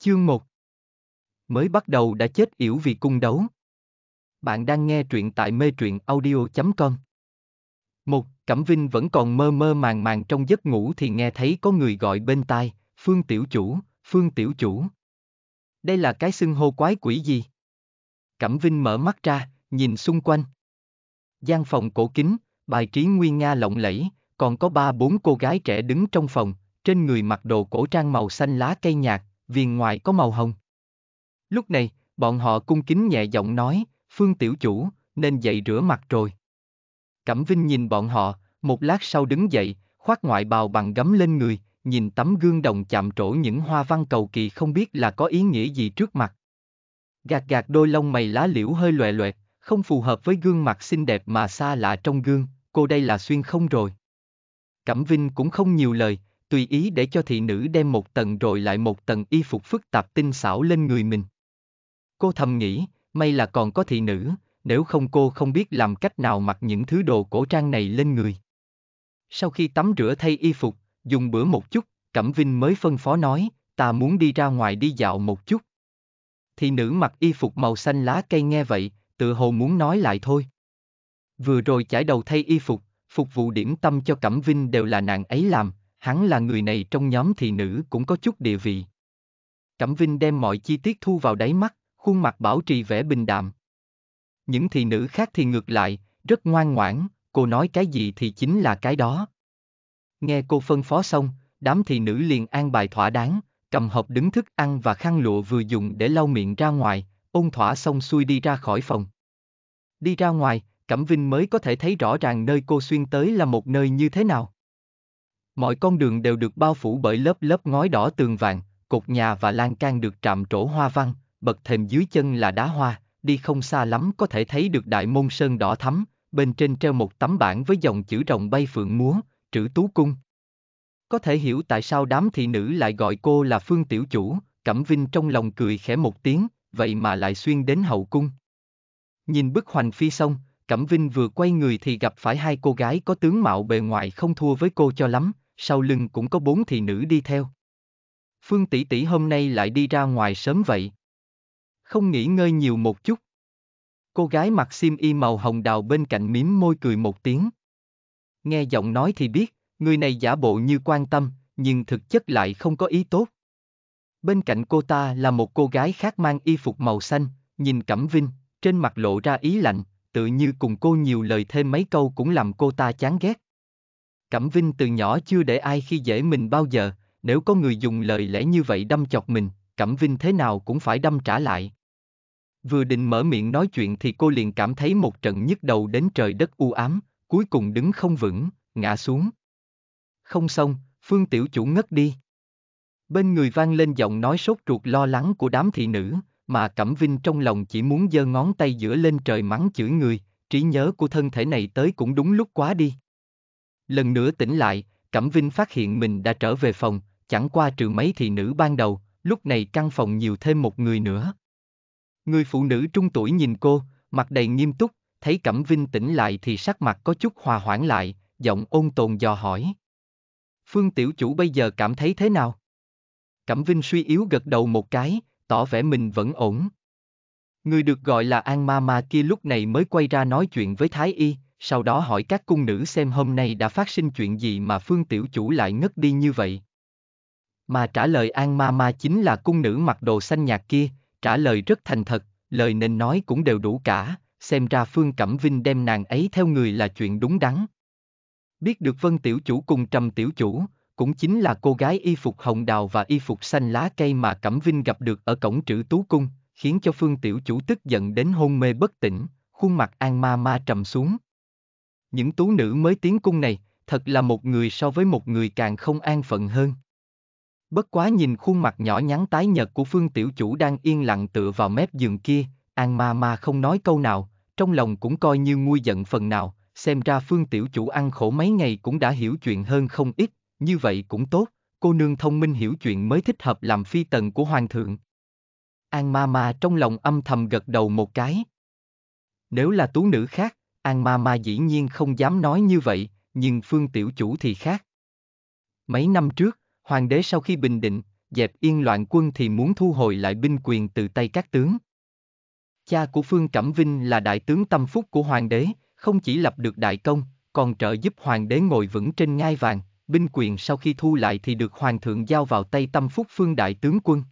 Chương 1 Mới bắt đầu đã chết yểu vì cung đấu. Bạn đang nghe truyện tại mê truyện audio.com Một, Cẩm Vinh vẫn còn mơ mơ màng màng trong giấc ngủ thì nghe thấy có người gọi bên tai, Phương Tiểu Chủ, Phương Tiểu Chủ. Đây là cái xưng hô quái quỷ gì? Cẩm Vinh mở mắt ra, nhìn xung quanh. gian phòng cổ kính, bài trí nguyên nga lộng lẫy, còn có ba bốn cô gái trẻ đứng trong phòng, trên người mặc đồ cổ trang màu xanh lá cây nhạt, viền ngoài có màu hồng. Lúc này, bọn họ cung kính nhẹ giọng nói, Phương Tiểu Chủ, nên dậy rửa mặt rồi. Cẩm Vinh nhìn bọn họ, một lát sau đứng dậy, khoác ngoại bào bằng gấm lên người, nhìn tấm gương đồng chạm trổ những hoa văn cầu kỳ không biết là có ý nghĩa gì trước mặt. Gạt gạt đôi lông mày lá liễu hơi loẹ loẹt, không phù hợp với gương mặt xinh đẹp mà xa lạ trong gương, cô đây là xuyên không rồi. Cẩm Vinh cũng không nhiều lời, tùy ý để cho thị nữ đem một tầng rồi lại một tầng y phục phức tạp tinh xảo lên người mình. Cô thầm nghĩ, may là còn có thị nữ, nếu không cô không biết làm cách nào mặc những thứ đồ cổ trang này lên người. Sau khi tắm rửa thay y phục, dùng bữa một chút, Cẩm Vinh mới phân phó nói, ta muốn đi ra ngoài đi dạo một chút. Thị nữ mặc y phục màu xanh lá cây nghe vậy, tự hồ muốn nói lại thôi. Vừa rồi chải đầu thay y phục, phục vụ điểm tâm cho Cẩm Vinh đều là nàng ấy làm, hắn là người này trong nhóm thị nữ cũng có chút địa vị. Cẩm Vinh đem mọi chi tiết thu vào đáy mắt, khuôn mặt bảo trì vẻ bình đạm. Những thị nữ khác thì ngược lại, rất ngoan ngoãn, cô nói cái gì thì chính là cái đó. Nghe cô phân phó xong, đám thị nữ liền an bài thỏa đáng, cầm hộp đứng thức ăn và khăn lụa vừa dùng để lau miệng ra ngoài, ôn thỏa xong xuôi đi ra khỏi phòng. Đi ra ngoài, Cẩm Vinh mới có thể thấy rõ ràng nơi cô xuyên tới là một nơi như thế nào. Mọi con đường đều được bao phủ bởi lớp lớp ngói đỏ tường vàng, cột nhà và lan can được trạm trổ hoa văn, bậc thềm dưới chân là đá hoa, đi không xa lắm có thể thấy được đại môn sơn đỏ thắm, bên trên treo một tấm bảng với dòng chữ rồng bay phượng múa, trữ tú cung. Có thể hiểu tại sao đám thị nữ lại gọi cô là Phương Tiểu Chủ, Cẩm Vinh trong lòng cười khẽ một tiếng, vậy mà lại xuyên đến hậu cung. Nhìn bức hoành phi xong, Cẩm Vinh vừa quay người thì gặp phải hai cô gái có tướng mạo bề ngoài không thua với cô cho lắm, sau lưng cũng có bốn thị nữ đi theo. Phương tỷ tỷ hôm nay lại đi ra ngoài sớm vậy. Không nghỉ ngơi nhiều một chút. Cô gái mặc xiêm y màu hồng đào bên cạnh mím môi cười một tiếng. Nghe giọng nói thì biết, người này giả bộ như quan tâm, nhưng thực chất lại không có ý tốt. Bên cạnh cô ta là một cô gái khác mang y phục màu xanh, nhìn Cẩm Vinh, trên mặt lộ ra ý lạnh, tự như cùng cô nhiều lời thêm mấy câu cũng làm cô ta chán ghét. Cẩm Vinh từ nhỏ chưa để ai khi dễ mình bao giờ, nếu có người dùng lời lẽ như vậy đâm chọc mình, Cẩm Vinh thế nào cũng phải đâm trả lại. Vừa định mở miệng nói chuyện thì cô liền cảm thấy một trận nhức đầu đến trời đất u ám, cuối cùng đứng không vững, ngã xuống. Không xong, Phương Tiểu Chủ ngất đi. Bên người vang lên giọng nói sốt ruột lo lắng của đám thị nữ, mà Cẩm Vinh trong lòng chỉ muốn giơ ngón tay giữa lên trời mắng chửi người, trí nhớ của thân thể này tới cũng đúng lúc quá đi. Lần nữa tỉnh lại, Cẩm Vinh phát hiện mình đã trở về phòng, chẳng qua trừ mấy thị nữ ban đầu, lúc này căn phòng nhiều thêm một người nữa. Người phụ nữ trung tuổi nhìn cô, mặt đầy nghiêm túc, thấy Cẩm Vinh tỉnh lại thì sắc mặt có chút hòa hoãn lại, giọng ôn tồn dò hỏi. Phương tiểu chủ bây giờ cảm thấy thế nào? Cẩm Vinh suy yếu gật đầu một cái, tỏ vẻ mình vẫn ổn. Người được gọi là An Ma Ma kia lúc này mới quay ra nói chuyện với Thái Y, sau đó hỏi các cung nữ xem hôm nay đã phát sinh chuyện gì mà Phương Tiểu Chủ lại ngất đi như vậy. Mà trả lời An Ma Ma chính là cung nữ mặc đồ xanh nhạt kia, trả lời rất thành thật, lời nên nói cũng đều đủ cả, xem ra Phương Cẩm Vinh đem nàng ấy theo người là chuyện đúng đắn. Biết được Vân Tiểu Chủ cùng Trầm Tiểu Chủ, cũng chính là cô gái y phục hồng đào và y phục xanh lá cây mà Cẩm Vinh gặp được ở cổng trữ tú cung, khiến cho Phương Tiểu Chủ tức giận đến hôn mê bất tỉnh, khuôn mặt An Ma Ma trầm xuống những tú nữ mới tiến cung này, thật là một người so với một người càng không an phận hơn. Bất quá nhìn khuôn mặt nhỏ nhắn tái nhợt của phương tiểu chủ đang yên lặng tựa vào mép giường kia, An ma ma không nói câu nào, trong lòng cũng coi như nguôi giận phần nào, xem ra phương tiểu chủ ăn khổ mấy ngày cũng đã hiểu chuyện hơn không ít, như vậy cũng tốt, cô nương thông minh hiểu chuyện mới thích hợp làm phi tần của hoàng thượng. An ma ma trong lòng âm thầm gật đầu một cái. Nếu là tú nữ khác, An ma ma dĩ nhiên không dám nói như vậy, nhưng Phương Tiểu Chủ thì khác. Mấy năm trước, hoàng đế sau khi bình định, dẹp yên loạn quân thì muốn thu hồi lại binh quyền từ tay các tướng. Cha của Phương Cẩm Vinh là đại tướng tâm phúc của hoàng đế, không chỉ lập được đại công, còn trợ giúp hoàng đế ngồi vững trên ngai vàng, binh quyền sau khi thu lại thì được hoàng thượng giao vào tay tâm phúc Phương đại tướng quân.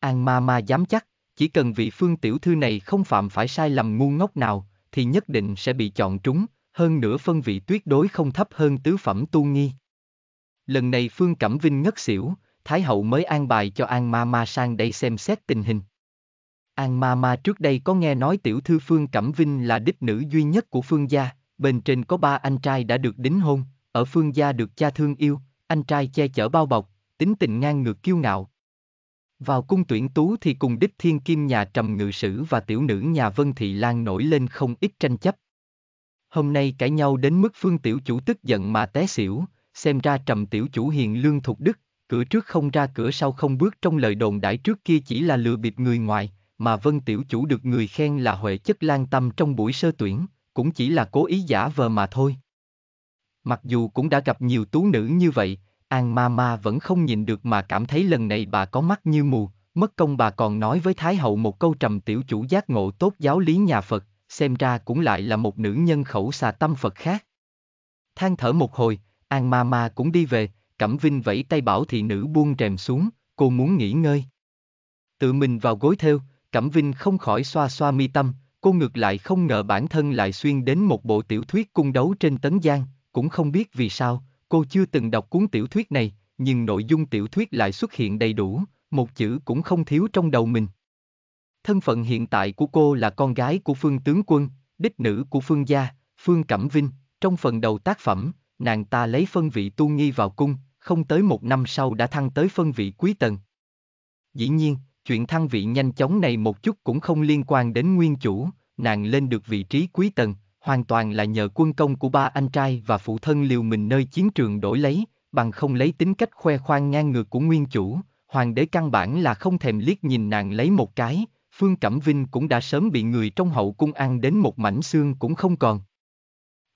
An ma ma dám chắc, chỉ cần vị Phương tiểu thư này không phạm phải sai lầm ngu ngốc nào, thì nhất định sẽ bị chọn trúng, hơn nữa phân vị tuyệt đối không thấp hơn tứ phẩm tu nghi. Lần này Phương Cẩm Vinh ngất xỉu, Thái Hậu mới an bài cho An Ma Ma sang đây xem xét tình hình. An Ma Ma trước đây có nghe nói tiểu thư Phương Cẩm Vinh là đích nữ duy nhất của Phương gia, bên trên có ba anh trai đã được đính hôn, ở Phương gia được cha thương yêu, anh trai che chở bao bọc, tính tình ngang ngược kiêu ngạo, vào cung tuyển tú thì cùng đích thiên kim nhà trầm ngự sử và tiểu nữ nhà Vân Thị Lan nổi lên không ít tranh chấp. Hôm nay cãi nhau đến mức phương tiểu chủ tức giận mà té xỉu, xem ra trầm tiểu chủ hiền lương thục đức, cửa trước không ra cửa sau không bước trong lời đồn đãi trước kia chỉ là lừa bịp người ngoài, mà vân tiểu chủ được người khen là huệ chất lan tâm trong buổi sơ tuyển, cũng chỉ là cố ý giả vờ mà thôi. Mặc dù cũng đã gặp nhiều tú nữ như vậy, An ma ma vẫn không nhìn được mà cảm thấy lần này bà có mắt như mù, mất công bà còn nói với Thái hậu một câu trầm tiểu chủ giác ngộ tốt giáo lý nhà Phật, xem ra cũng lại là một nữ nhân khẩu xà tâm Phật khác. Than thở một hồi, An ma ma cũng đi về, Cẩm Vinh vẫy tay bảo thị nữ buông rèm xuống, cô muốn nghỉ ngơi. Tự mình vào gối theo, Cẩm Vinh không khỏi xoa xoa mi tâm, cô ngược lại không ngờ bản thân lại xuyên đến một bộ tiểu thuyết cung đấu trên tấn giang, cũng không biết vì sao, Cô chưa từng đọc cuốn tiểu thuyết này, nhưng nội dung tiểu thuyết lại xuất hiện đầy đủ, một chữ cũng không thiếu trong đầu mình. Thân phận hiện tại của cô là con gái của Phương Tướng Quân, đích nữ của Phương Gia, Phương Cẩm Vinh, trong phần đầu tác phẩm, nàng ta lấy phân vị tu nghi vào cung, không tới một năm sau đã thăng tới phân vị quý tần. Dĩ nhiên, chuyện thăng vị nhanh chóng này một chút cũng không liên quan đến nguyên chủ, nàng lên được vị trí quý tần, hoàn toàn là nhờ quân công của ba anh trai và phụ thân liều mình nơi chiến trường đổi lấy, bằng không lấy tính cách khoe khoang ngang ngược của nguyên chủ, hoàng đế căn bản là không thèm liếc nhìn nàng lấy một cái, Phương Cẩm Vinh cũng đã sớm bị người trong hậu cung ăn đến một mảnh xương cũng không còn.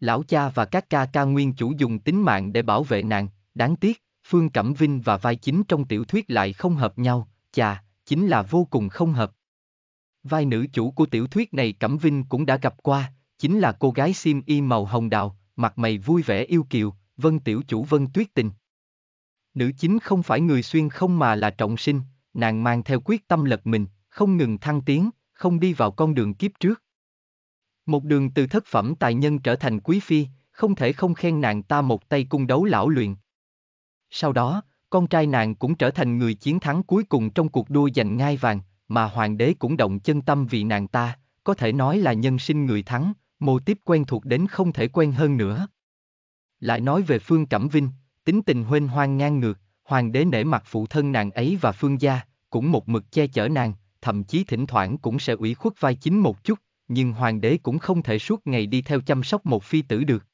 Lão cha và các ca ca nguyên chủ dùng tính mạng để bảo vệ nàng, đáng tiếc, Phương Cẩm Vinh và vai chính trong tiểu thuyết lại không hợp nhau, chà, chính là vô cùng không hợp. Vai nữ chủ của tiểu thuyết này Cẩm Vinh cũng đã gặp qua, chính là cô gái xiêm y màu hồng đào, mặt mày vui vẻ yêu kiều, Vân Tiểu Chủ Vân Tuyết Tình. Nữ chính không phải người xuyên không mà là trọng sinh, nàng mang theo quyết tâm lật mình, không ngừng thăng tiến, không đi vào con đường kiếp trước. Một đường từ thất phẩm tài nhân trở thành quý phi, không thể không khen nàng ta một tay cung đấu lão luyện. Sau đó, con trai nàng cũng trở thành người chiến thắng cuối cùng trong cuộc đua giành ngai vàng, mà hoàng đế cũng động chân tâm vì nàng ta, có thể nói là nhân sinh người thắng, mô tiếp quen thuộc đến không thể quen hơn nữa. Lại nói về Phương Cẩm Vinh, tính tình huênh hoang ngang ngược, hoàng đế nể mặt phụ thân nàng ấy và Phương gia, cũng một mực che chở nàng, thậm chí thỉnh thoảng cũng sẽ ủy khuất vai chính một chút, nhưng hoàng đế cũng không thể suốt ngày đi theo chăm sóc một phi tử được.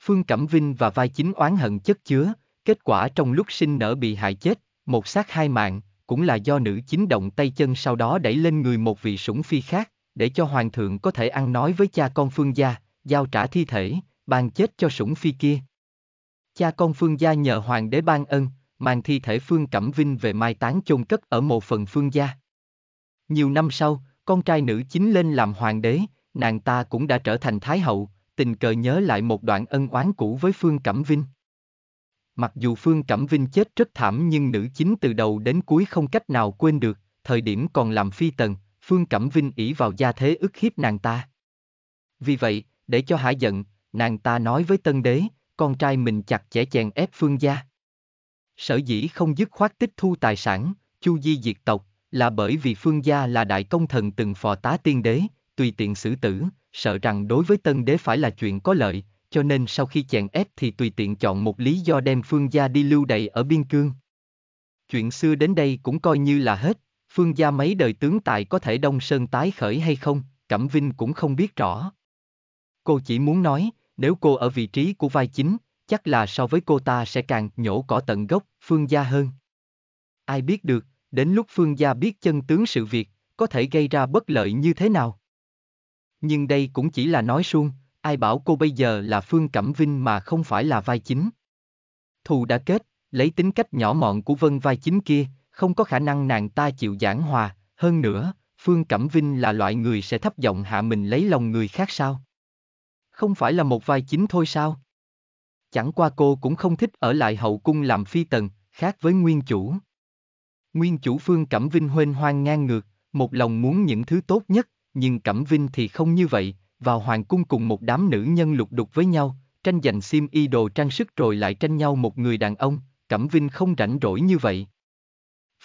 Phương Cẩm Vinh và vai chính oán hận chất chứa, kết quả trong lúc sinh nở bị hại chết, một xác hai mạng, cũng là do nữ chính động tay chân sau đó đẩy lên người một vị sủng phi khác, để cho hoàng thượng có thể ăn nói với cha con phương gia, giao trả thi thể, ban chết cho sủng phi kia. Cha con phương gia nhờ hoàng đế ban ân, mang thi thể phương Cẩm Vinh về mai táng chôn cất ở một phần phương gia. Nhiều năm sau, con trai nữ chính lên làm hoàng đế, nàng ta cũng đã trở thành thái hậu, tình cờ nhớ lại một đoạn ân oán cũ với Phương Cẩm Vinh. Mặc dù Phương Cẩm Vinh chết rất thảm nhưng nữ chính từ đầu đến cuối không cách nào quên được, thời điểm còn làm phi tần, Phương Cẩm Vinh ỷ vào gia thế ức hiếp nàng ta. Vì vậy, để cho hả giận, nàng ta nói với tân đế, con trai mình chặt chẽ chèn ép phương gia. Sở dĩ không dứt khoát tích thu tài sản, chu di diệt tộc, là bởi vì phương gia là đại công thần từng phò tá tiên đế, tùy tiện xử tử, sợ rằng đối với tân đế phải là chuyện có lợi, cho nên sau khi chèn ép thì tùy tiện chọn một lý do đem phương gia đi lưu đày ở biên cương. Chuyện xưa đến đây cũng coi như là hết, phương gia mấy đời tướng tài có thể đông sơn tái khởi hay không, Cẩm Vinh cũng không biết rõ. Cô chỉ muốn nói, nếu cô ở vị trí của vai chính, chắc là so với cô ta sẽ càng nhổ cỏ tận gốc, phương gia hơn. Ai biết được, đến lúc phương gia biết chân tướng sự việc, có thể gây ra bất lợi như thế nào. Nhưng đây cũng chỉ là nói suông, ai bảo cô bây giờ là Phương Cẩm Vinh mà không phải là vai chính. Thù đã kết, lấy tính cách nhỏ mọn của Vân vai chính kia, không có khả năng nàng ta chịu giảng hòa, hơn nữa, Phương Cẩm Vinh là loại người sẽ thấp giọng hạ mình lấy lòng người khác sao? Không phải là một vai chính thôi sao? Chẳng qua cô cũng không thích ở lại hậu cung làm phi tần, khác với nguyên chủ. Nguyên chủ Phương Cẩm Vinh huênh hoang ngang ngược, một lòng muốn những thứ tốt nhất, nhưng Cẩm Vinh thì không như vậy, vào hoàng cung cùng một đám nữ nhân lục đục với nhau, tranh giành sim y đồ trang sức rồi lại tranh nhau một người đàn ông, Cẩm Vinh không rảnh rỗi như vậy.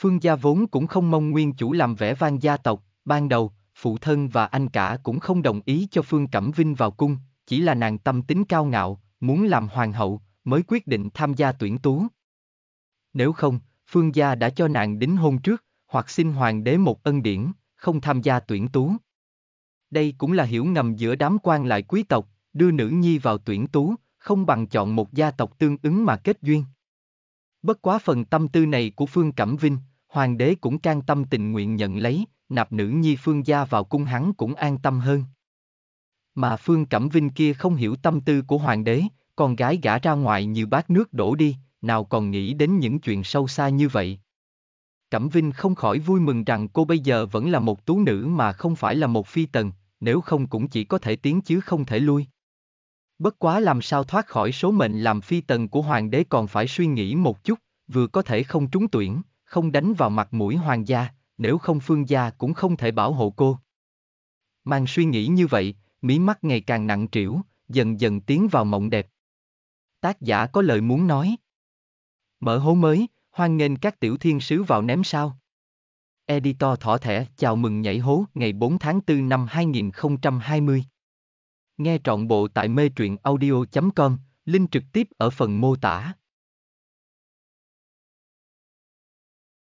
Phương gia vốn cũng không mong nguyên chủ làm vẻ vang gia tộc, ban đầu, phụ thân và anh cả cũng không đồng ý cho Phương Cẩm Vinh vào cung, chỉ là nàng tâm tính cao ngạo, muốn làm hoàng hậu, mới quyết định tham gia tuyển tú. Nếu không, Phương gia đã cho nàng đính hôn trước, hoặc xin hoàng đế một ân điển, không tham gia tuyển tú. Đây cũng là hiểu ngầm giữa đám quan lại quý tộc, đưa nữ nhi vào tuyển tú, không bằng chọn một gia tộc tương ứng mà kết duyên. Bất quá phần tâm tư này của Phương Cẩm Vinh, hoàng đế cũng can tâm tình nguyện nhận lấy, nạp nữ nhi phương gia vào cung hắn cũng an tâm hơn. Mà phương Cẩm Vinh kia không hiểu tâm tư của hoàng đế, con gái gả ra ngoài như bát nước đổ đi, nào còn nghĩ đến những chuyện sâu xa như vậy. Cẩm Vinh không khỏi vui mừng rằng cô bây giờ vẫn là một tú nữ mà không phải là một phi tần, nếu không cũng chỉ có thể tiến chứ không thể lui. Bất quá làm sao thoát khỏi số mệnh làm phi tần của hoàng đế còn phải suy nghĩ một chút, vừa có thể không trúng tuyển, không đánh vào mặt mũi hoàng gia, nếu không phương gia cũng không thể bảo hộ cô. Mang suy nghĩ như vậy, mí mắt ngày càng nặng trĩu, dần dần tiến vào mộng đẹp. Tác giả có lời muốn nói. Mở hố mới, hoan nghênh các tiểu thiên sứ vào ném sao. Editor thỏ thẻ chào mừng nhảy hố ngày 4 tháng 4 năm 2020. Nghe trọn bộ tại mê truyện audio.com, link trực tiếp ở phần mô tả.